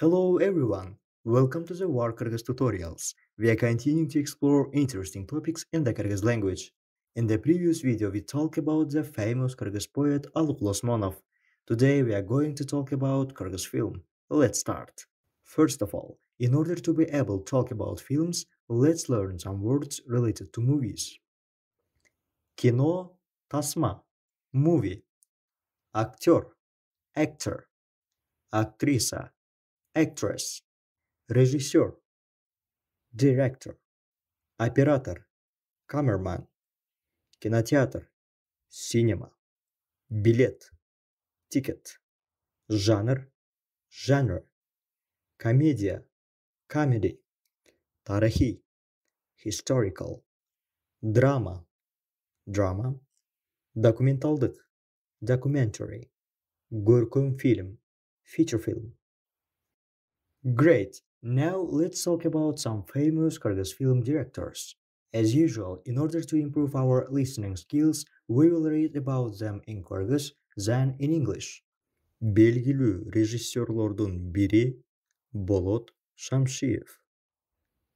Hello everyone! Welcome to the War Kyrgyz tutorials. We are continuing to explore interesting topics in the Kyrgyz language. In the previous video we talked about the famous Kyrgyz poet Aluk Losmonov. Today we are going to talk about Kyrgyz film. Let's start. First of all, in order to be able to talk about films, let's learn some words related to movies. Kino – tasma, movie. Актер – actor. Актриса – actress, режиссер, директор, оператор, камерман, кинотеатр, синема, билет, тикет, жанр, жанр, комедия, comedy, тарахи, historical, драма, драма, документалдык, documentary, көркем фильм, feature film, Great. Now let's talk about some famous Kyrgyz film directors. As usual, in order to improve our listening skills, we will read about them in Kyrgyz, then in English. Belgili rejissörlerden biri Bolot Shamshiyev.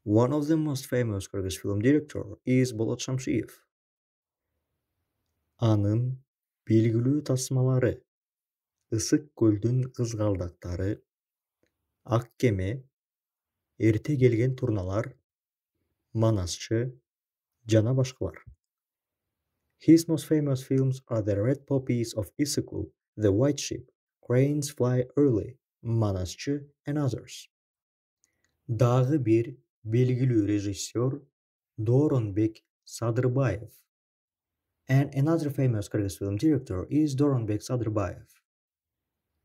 One of the most famous Kyrgyz film director is Bolot Shamshiyev. Anın belgili tasmaları, Isık Göldün Kızgaldakları ак кеме эрте келген турналар манасчы жана башкалар His most famous films are The Red Poppies of issyk The White Ship, Cranes Fly Early, Manasçı and others. Dağı bir belgili rejissör Doronbek Sadırbayev. And another famous Kyrgyz film director is Doronbek Sadırbayev.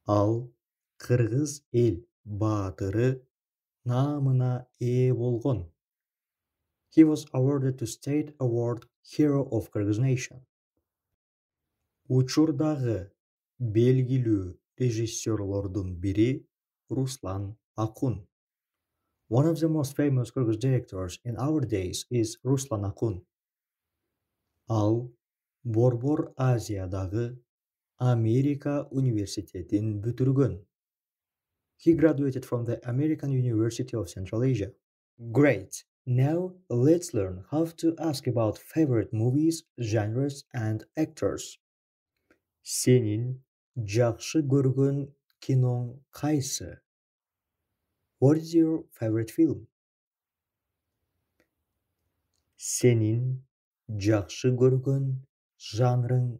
Al Kırgız El батыры намына ие болгон He was awarded to State Award Hero of Kyrgyz Nation. Учурдағы белгілі режиссерлордун бири Руслан Акун. One of the most famous Kyrgyz directors in our days is руслан акун Ал Борбор азиядагы Америка университетін бүтүргөн. He graduated from the American University of Central Asia. Great! Now let's learn how to ask about favorite movies, genres and actors. Senin жақсы көрген киноң What is your favorite film? Senin жақсы көрген жанрың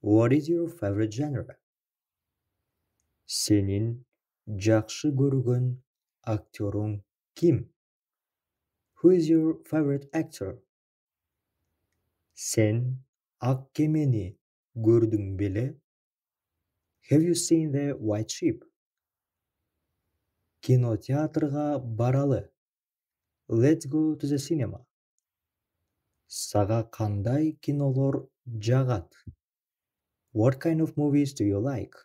What is your favorite genre? Сенин жақсы көрген актерің кім who is your favorite actor сен ақ кемені көрдің беле have you seen the white ship кинотеатрға баралы let's go to the cinema саға қандай кинолар жағат what kind of movies do you like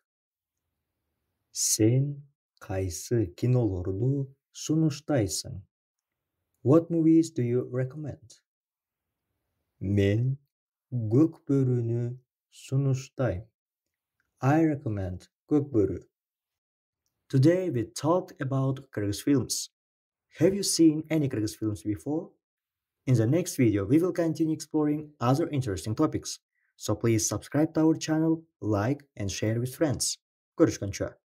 Sen kaysi kinolarını sunuştaysın? What movies do you recommend? Men Gökbörü'nü sunuştayım. I recommend Gökbörü. Today we talked about Kyrgyz films. Have you seen any Kyrgyz films before? In the next video, we will continue exploring other interesting topics. So please subscribe to our channel, like, and share with friends. Görüşmek